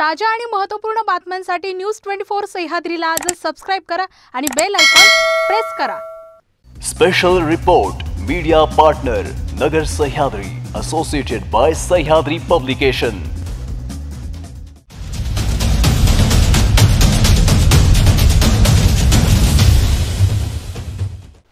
ताज्या आणि महत्त्वपूर्ण बातम्यांसाठी न्यूज ट्वेंटी फोर सह्याद्रीला आज सबस्क्राईब करा आणि बेल आयकॉन प्रेस करा special report media partner Nagar Sahyadri associated by Sahyadri publication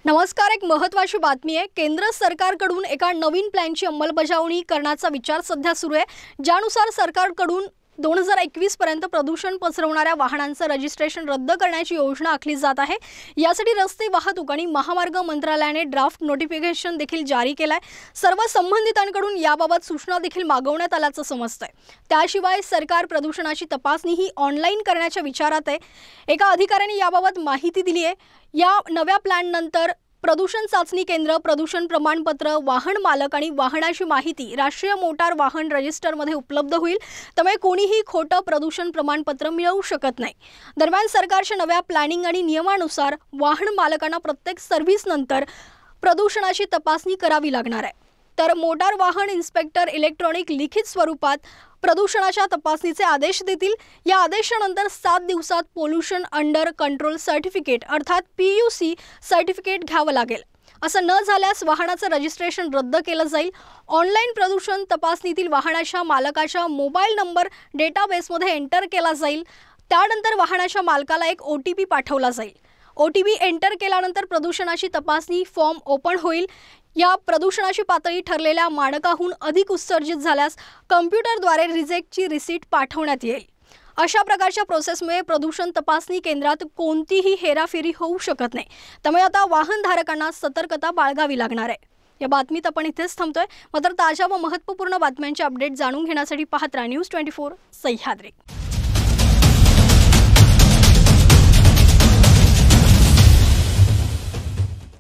नमस्कार एक महत्त्वाची बातमी आहे केंद्र सरकारकडून एका नवीन प्लॅनची अंमलबजावणी करण्याचा विचार सध्या सुरू आहे ज्यानुसार सरकारकडून दोन हजार एकवीस पर्यंत प्रदूषण पसरवणाऱ्या वाहनांचं रजिस्ट्रेशन रद्द करण्याची योजना आखली जात आहे यासाठी रस्ते वाहतूक आणि महामार्ग मंत्रालयाने ड्राफ्ट नोटिफिकेशन देखील जारी केलं सर्व संबंधितांकडून याबाबत सूचना देखील मागवण्यात आल्याचं समजतंय त्याशिवाय सरकार प्रदूषणाची तपासणी ही ऑनलाईन करण्याच्या विचारात आहे एका अधिकाऱ्याने याबाबत माहिती दिली आहे या नव्या प्लॅननंतर प्रदूषण चाचणी केंद्र प्रदूषण प्रमाणपत्र वाहन मालक आणि वाहनाची माहिती राष्ट्रीय मोटार वाहन रजिस्टरमध्ये उपलब्ध होईल त्यामुळे कोणीही खोटं प्रदूषण प्रमाणपत्र मिळवू शकत नाही दरम्यान सरकारच्या नव्या प्लॅनिंग आणि नियमानुसार वाहन मालकांना प्रत्येक सर्व्हिसनंतर प्रदूषणाची तपासणी करावी लागणार आहे तर मोटार वाहन इन्स्पेक्टर इलेक्ट्रॉनिक लिखित स्वरूपात प्रदूषणाच्या तपासणीचे आदेश देतील या आदेशानंतर सात दिवसात पोल्युशन अंडर कंट्रोल सर्टिफिकेट अर्थात पी यू सी सर्टिफिकेट घ्यावं लागेल असं न झाल्यास वाहनाचं रजिस्ट्रेशन रद्द केलं जाईल ऑनलाईन प्रदूषण तपासणीतील वाहनाच्या मालकाच्या मोबाईल नंबर डेटाबेसमध्ये एंटर केला जाईल त्यानंतर वाहनाच्या मालकाला एक ओ टी पी पाठवला जाईल ओ टी पी एंटर केल्यानंतर प्रदूषणाची तपासणी फॉर्म ओपन होईल या प्रदूषणाची पातळी ठरलेल्या मानकाहून अधिक उत्सर्जित झाल्यास कम्प्युटरद्वारे रिजेक्टची रिसीट पाठवण्यात येईल अशा प्रकारच्या प्रोसेसमुळे प्रदूषण तपासणी केंद्रात कोणतीही हेराफेरी होऊ शकत नाही त्यामुळे आता वाहनधारकांना सतर्कता बाळगावी लागणार आहे या बातमीत आपण इथेच थांबतोय मात्र ताज्या व महत्त्वपूर्ण बातम्यांचे अपडेट जाणून घेण्यासाठी पाहत राहा न्यूज ट्वेंटी फोर सह्याद्री